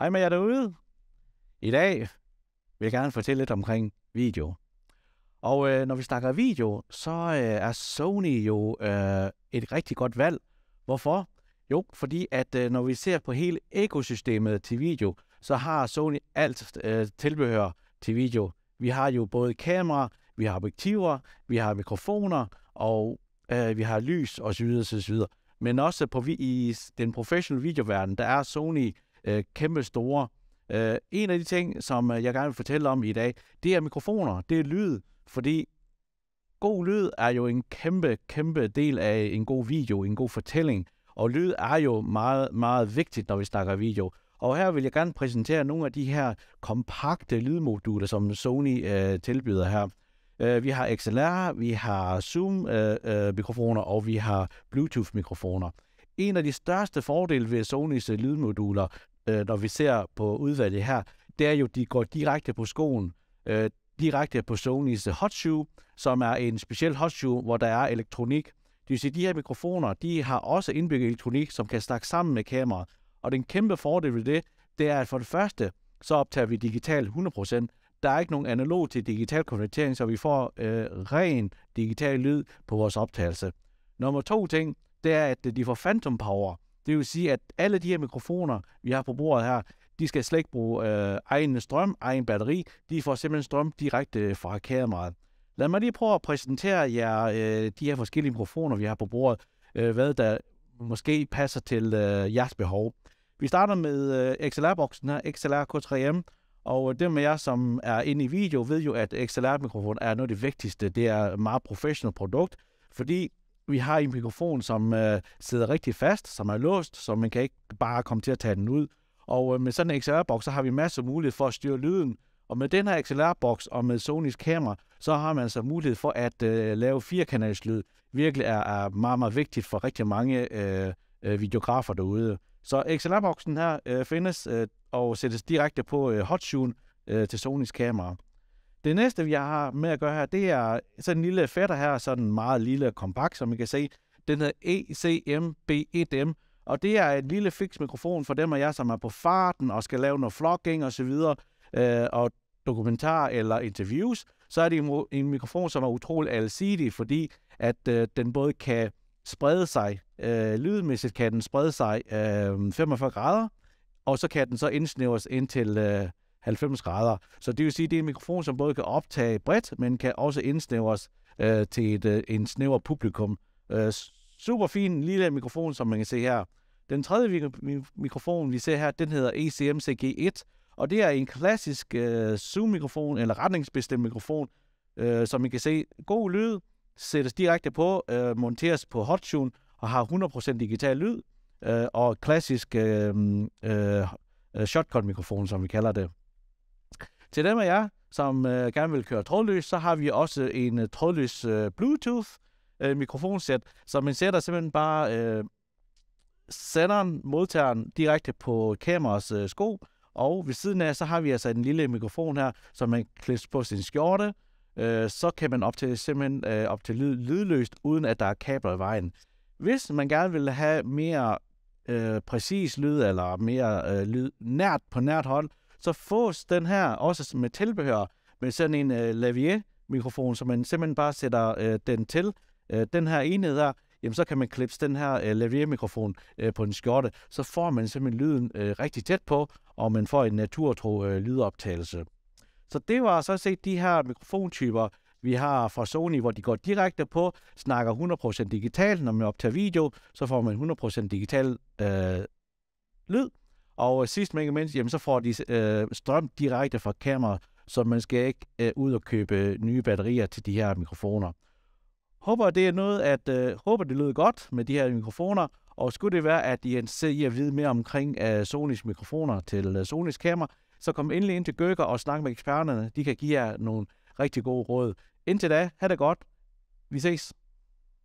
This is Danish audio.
Hej med jer derude. I dag vil jeg gerne fortælle lidt omkring video. Og øh, når vi snakker video, så øh, er Sony jo øh, et rigtig godt valg. Hvorfor? Jo, fordi at øh, når vi ser på hele ekosystemet til video, så har Sony alt øh, tilbehør til video. Vi har jo både kamera, vi har objektiver, vi har mikrofoner, og øh, vi har lys osv. osv. Men også på, i den professionelle videoverden, der er Sony øh, kæmpe store. Øh, en af de ting, som øh, jeg gerne vil fortælle om i dag, det er mikrofoner, det er lyd, fordi god lyd er jo en kæmpe, kæmpe del af en god video, en god fortælling, og lyd er jo meget, meget vigtigt, når vi snakker video. Og her vil jeg gerne præsentere nogle af de her kompakte lydmoduler, som Sony øh, tilbyder her. Øh, vi har XLR, vi har Zoom-mikrofoner, øh, og vi har Bluetooth-mikrofoner. En af de største fordele ved Sonys lydmoduler, øh, når vi ser på udvalget her, det er jo, de går direkte på skoen, øh, direkte på Sony's Hot Shoe, som er en speciel hot shoe, hvor der er elektronik. Det vil sige, de her mikrofoner, de har også indbygget elektronik, som kan snakke sammen med kameraet. Og den kæmpe fordel ved det, det er, at for det første, så optager vi digitalt 100%. Der er ikke nogen analog til digital konvertering, så vi får øh, ren digital lyd på vores optagelse. Nummer to ting, det er, at de får phantom power. Det vil sige, at alle de her mikrofoner, vi har på bordet her, de skal slet ikke bruge øh, egen strøm, egen batteri. De får simpelthen strøm direkte fra kameraet. Lad mig lige prøve at præsentere jer øh, de her forskellige mikrofoner, vi har på bordet. Øh, hvad der måske passer til øh, jeres behov. Vi starter med øh, XLR-boksen her, XLR K3M. Og øh, dem af jer, som er inde i video, ved jo, at XLR-mikrofon er noget af det vigtigste. Det er et meget professionelt produkt, fordi vi har en mikrofon, som øh, sidder rigtig fast, som er låst, så man kan ikke bare komme til at tage den ud. Og øh, med sådan en XLR-boks, så har vi masser af mulighed for at styre lyden. Og med den her XLR-boks og med Sonys kamera, så har man så altså mulighed for at øh, lave firekanalslyd. Virkelig er, er meget, meget vigtigt for rigtig mange øh, øh videografer derude. Så XLR-boksen her øh, findes øh, og sættes direkte på øh, hotshuen øh, til Sonys kamera. Det næste, vi har med at gøre her, det er sådan en lille fætter her, sådan en meget lille kompakt, som I kan se. Den hedder ECMB1M, e og det er en lille fix mikrofon for dem af jer, som er på farten og skal lave noget vlogging og så videre, øh, og dokumentar eller interviews. Så er det en mikrofon, som er utrolig alsidig, fordi at øh, den både kan sprede sig, øh, lydmæssigt kan den sprede sig øh, 45 grader, og så kan den så indsnævres ind til øh, 90 grader. Så det vil sige, at det er en mikrofon, som både kan optage bredt, men kan også indsnævres øh, til et, øh, en snæver publikum. Øh, super fin lille mikrofon, som man kan se her. Den tredje mikrofon, vi ser her, den hedder ecm cg 1 og det er en klassisk øh, zoom-mikrofon, eller retningsbestemt mikrofon, øh, som I kan se. God lyd, sættes direkte på, øh, monteres på hottune, og har 100% digital lyd, øh, og klassisk øh, øh, shotgun-mikrofon, som vi kalder det. Til dem af jer, som øh, gerne vil køre trådløs, så har vi også en øh, trådløs øh, Bluetooth-mikrofonsæt, øh, så man sætter simpelthen bare øh, senderen, modtageren, direkte på kameras øh, sko, og ved siden af, så har vi altså en lille mikrofon her, som man klipser på sin skjorte, øh, så kan man optage simpelthen øh, op til lyd, lydløst, uden at der er kabler i vejen. Hvis man gerne vil have mere øh, præcis lyd, eller mere øh, lyd nært på nært hold, så fås den her også med tilbehør med sådan en øh, lavier-mikrofon, som man simpelthen bare sætter øh, den til, øh, den her enhed der, jamen så kan man klippe den her øh, lavier-mikrofon øh, på en skjorte, så får man simpelthen lyden øh, rigtig tæt på, og man får en naturtro øh, lydoptagelse. Så det var så set de her mikrofontyper, vi har fra Sony, hvor de går direkte på, snakker 100% digitalt. Når man optager video, så får man 100% digital øh, lyd. Og øh, sidst men ikke mindst, jamen, så får de øh, strøm direkte fra kameraet, så man skal ikke øh, ud og købe øh, nye batterier til de her mikrofoner. Håber det er noget at øh, håber det lyder godt med de her mikrofoner, og skulle det være, at I er interesseret i at vide mere omkring øh, Sonys mikrofoner til øh, Sonys kamera, så kom endelig ind til Gøger og snak med eksperterne. De kan give jer nogle rigtig gode råd. Indtil da, ha' det godt. Vi ses.